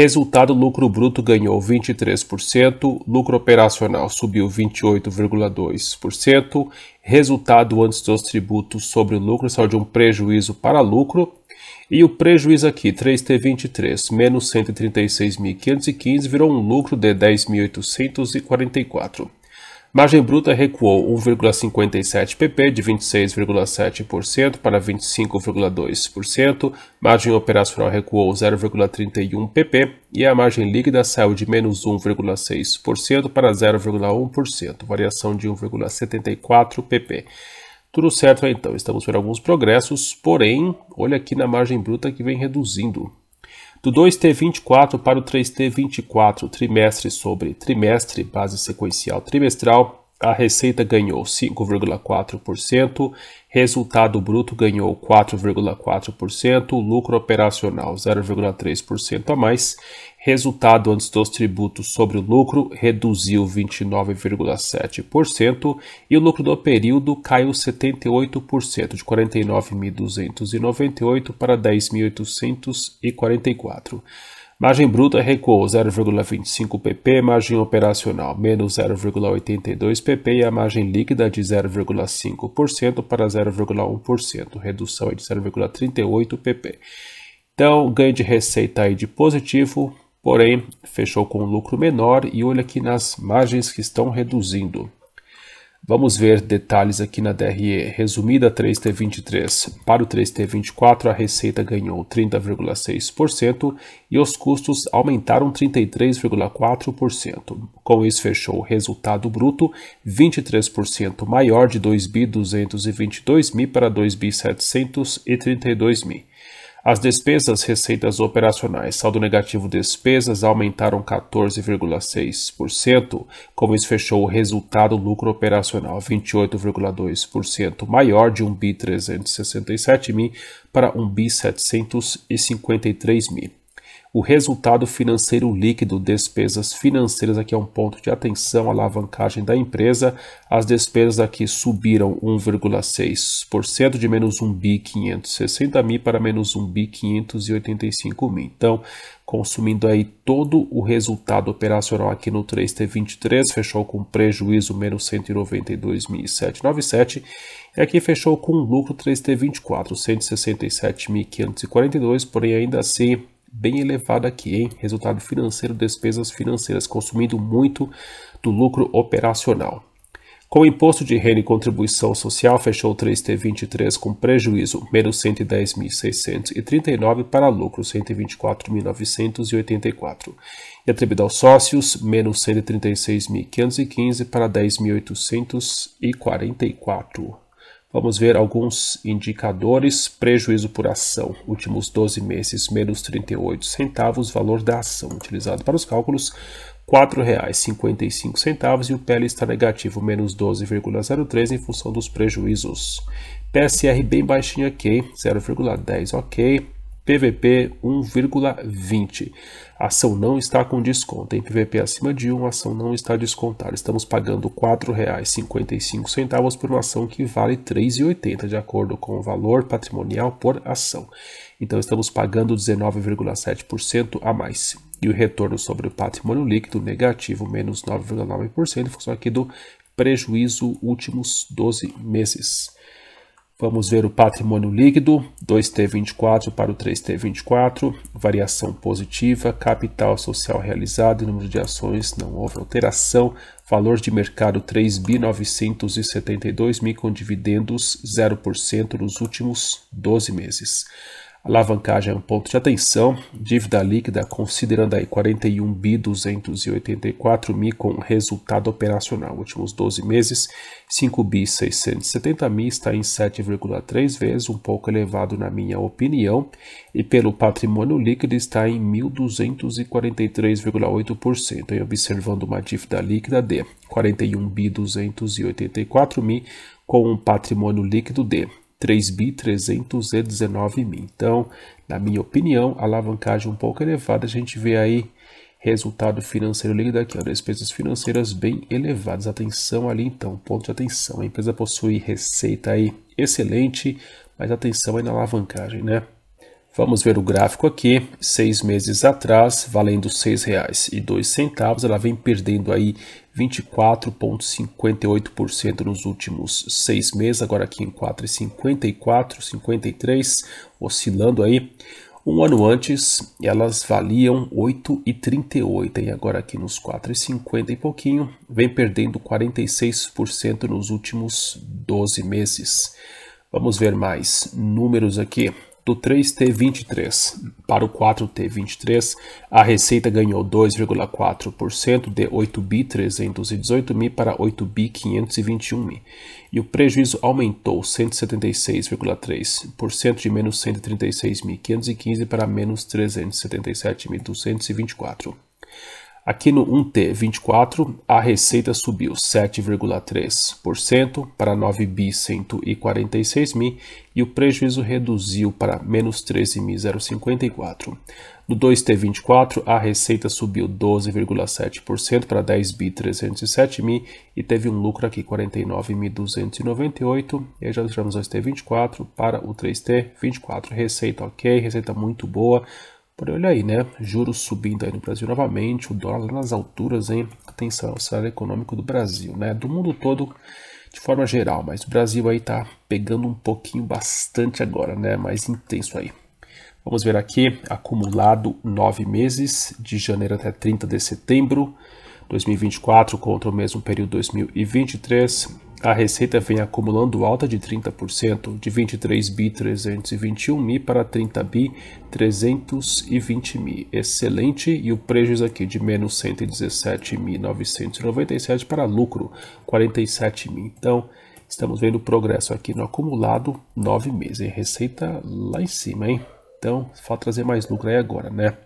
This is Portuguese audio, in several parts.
Resultado lucro bruto ganhou 23%, lucro operacional subiu 28,2%, resultado antes dos tributos sobre o lucro saiu de um prejuízo para lucro e o prejuízo aqui, 3T23, menos 136.515, virou um lucro de 10.844. Margem bruta recuou 1,57 pp de 26,7% para 25,2%, margem operacional recuou 0,31 pp e a margem líquida saiu de menos 1,6% para 0,1%, variação de 1,74 pp. Tudo certo então, estamos vendo alguns progressos, porém, olha aqui na margem bruta que vem reduzindo. Do 2T24 para o 3T24, trimestre sobre trimestre, base sequencial trimestral, a receita ganhou 5,4%, resultado bruto ganhou 4,4%, lucro operacional 0,3% a mais, resultado antes dos tributos sobre o lucro reduziu 29,7% e o lucro do período caiu 78%, de 49.298 para 10.844. Margem bruta recuou 0,25 pp, margem operacional menos 0,82 pp e a margem líquida de 0,5% para 0,1%, redução de 0,38 pp. Então, ganho de receita aí de positivo, porém fechou com um lucro menor e olha aqui nas margens que estão reduzindo. Vamos ver detalhes aqui na DRE. Resumida 3T23. Para o 3T24, a receita ganhou 30,6% e os custos aumentaram 33,4%. Com isso, fechou o resultado bruto 23% maior de 2.222.000 para 2.732.000. As despesas receitas operacionais, saldo negativo despesas aumentaram 14,6%, como isso fechou o resultado lucro operacional 28,2% maior de 1.367.000 mil para 1.753.000. mil o resultado financeiro líquido, despesas financeiras aqui é um ponto de atenção, alavancagem da empresa. As despesas aqui subiram 1,6% de menos 1 bi 560 mil para menos 1 bi 585 mil. Então, consumindo aí todo o resultado operacional aqui no 3T23, fechou com prejuízo menos 192.797 e aqui fechou com lucro 3T24, 167.542, porém ainda assim bem elevada aqui, hein? Resultado financeiro, despesas financeiras, consumindo muito do lucro operacional. Com o imposto de renda e contribuição social, fechou 3T23 com prejuízo menos 110.639 para lucro 124.984 e atribuído aos sócios menos 136.515 para 10.844. Vamos ver alguns indicadores. Prejuízo por ação, últimos 12 meses, menos 38 centavos, valor da ação utilizado para os cálculos, R$ 4,55 e o PL está negativo, menos 12,03 em função dos prejuízos. PSR bem baixinho aqui, 0,10 ok. PVP 1,20. Ação não está com desconto. Em PVP acima de 1, ação não está descontada. Estamos pagando R$ 4,55 por uma ação que vale R$ 3,80, de acordo com o valor patrimonial por ação. Então estamos pagando 19,7% a mais. E o retorno sobre o patrimônio líquido negativo, menos 9,9%, em função aqui do prejuízo últimos 12 meses. Vamos ver o patrimônio líquido, 2T24 para o 3T24, variação positiva, capital social realizado, número de ações não houve alteração, valor de mercado 3 972 mil com dividendos 0% nos últimos 12 meses. Alavancagem é um ponto de atenção. Dívida líquida, considerando aí 41 bi 284 mil com resultado operacional. Últimos 12 meses, 5 bi 670 mil está em 7,3 vezes, um pouco elevado na minha opinião. E pelo patrimônio líquido está em 1.243,8%, observando uma dívida líquida de 41 bi 284 mil com um patrimônio líquido de 3.319.000. Então, na minha opinião, alavancagem um pouco elevada, a gente vê aí resultado financeiro líquido aqui, ó, despesas financeiras bem elevadas. Atenção ali então, ponto de atenção. A empresa possui receita aí excelente, mas atenção aí na alavancagem, né? Vamos ver o gráfico aqui, seis meses atrás, valendo R$ 6,02, ela vem perdendo aí 24,58% nos últimos seis meses, agora aqui em 4,54, 53, oscilando aí. Um ano antes, elas valiam 8,38 e agora aqui nos 4,50 e pouquinho, vem perdendo 46% nos últimos 12 meses. Vamos ver mais números aqui. Do 3T23 para o 4T23, a Receita ganhou 2,4% de 8 bi 318 mil para 8 b 521 mil, e o prejuízo aumentou 176,3% de menos 136.515 para menos 377.224. Aqui no 1T24, a receita subiu 7,3% para 9 bi 146 mil e o prejuízo reduziu para menos 13.054. No 2T24, a receita subiu 12,7% para 10 bi 307 mil e teve um lucro aqui 49.298. E aí já deixamos o 2T24 para o 3T24. Receita ok, receita muito boa. Porém, olha aí, né? Juros subindo aí no Brasil novamente, o dólar lá nas alturas, hein? Atenção, o cenário econômico do Brasil, né? Do mundo todo de forma geral, mas o Brasil aí tá pegando um pouquinho bastante agora, né? Mais intenso aí. Vamos ver aqui, acumulado nove meses, de janeiro até 30 de setembro 2024 contra o mesmo período 2023, a receita vem acumulando alta de 30%, de 23 bi 321 mi para 30 bi 320 mi. Excelente, e o prejuízo aqui de menos 117.997 para lucro 47 mil. Então, estamos vendo progresso aqui no acumulado 9 meses. Receita lá em cima, hein? Então, falta trazer mais lucro aí agora, né?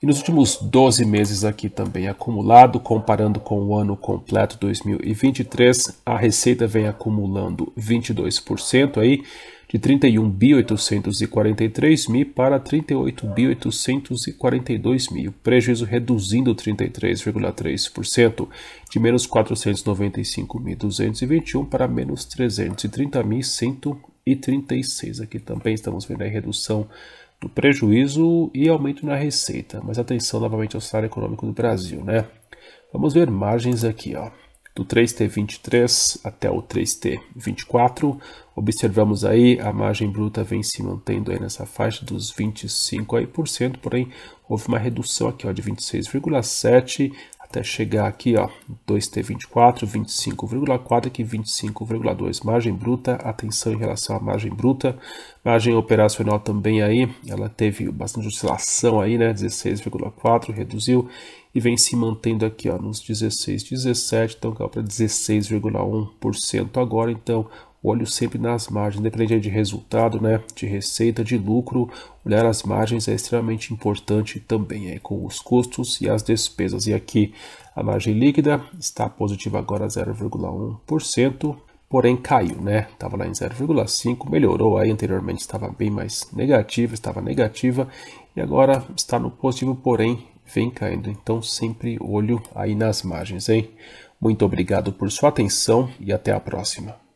E nos últimos 12 meses aqui também acumulado, comparando com o ano completo 2023, a receita vem acumulando 22% aí, de 31.843 mil para 38.842 mil, prejuízo reduzindo 33,3%, de menos 495.221 para menos 330.136. Aqui também estamos vendo a redução do prejuízo e aumento na receita. Mas atenção novamente ao cenário econômico do Brasil, né? Vamos ver margens aqui, ó. Do 3T23 até o 3T24, observamos aí a margem bruta vem se mantendo aí nessa faixa dos 25%, aí, porém houve uma redução aqui ó, de 26,7% até chegar aqui, ó, 2T24, 25,4, aqui 25,2. Margem bruta, atenção em relação à margem bruta. Margem operacional também aí, ela teve bastante oscilação aí, né, 16,4, reduziu e vem se mantendo aqui, ó, nos 16, 17, então caiu para 16,1% agora, então olho sempre nas margens, dependendo de resultado, né, de receita, de lucro, olhar as margens é extremamente importante também, é, com os custos e as despesas. E aqui a margem líquida está positiva agora 0,1%, porém caiu, né? Estava lá em 0,5, melhorou aí anteriormente, estava bem mais negativa, estava negativa e agora está no positivo, porém vem caindo. Então sempre olho aí nas margens, hein? Muito obrigado por sua atenção e até a próxima.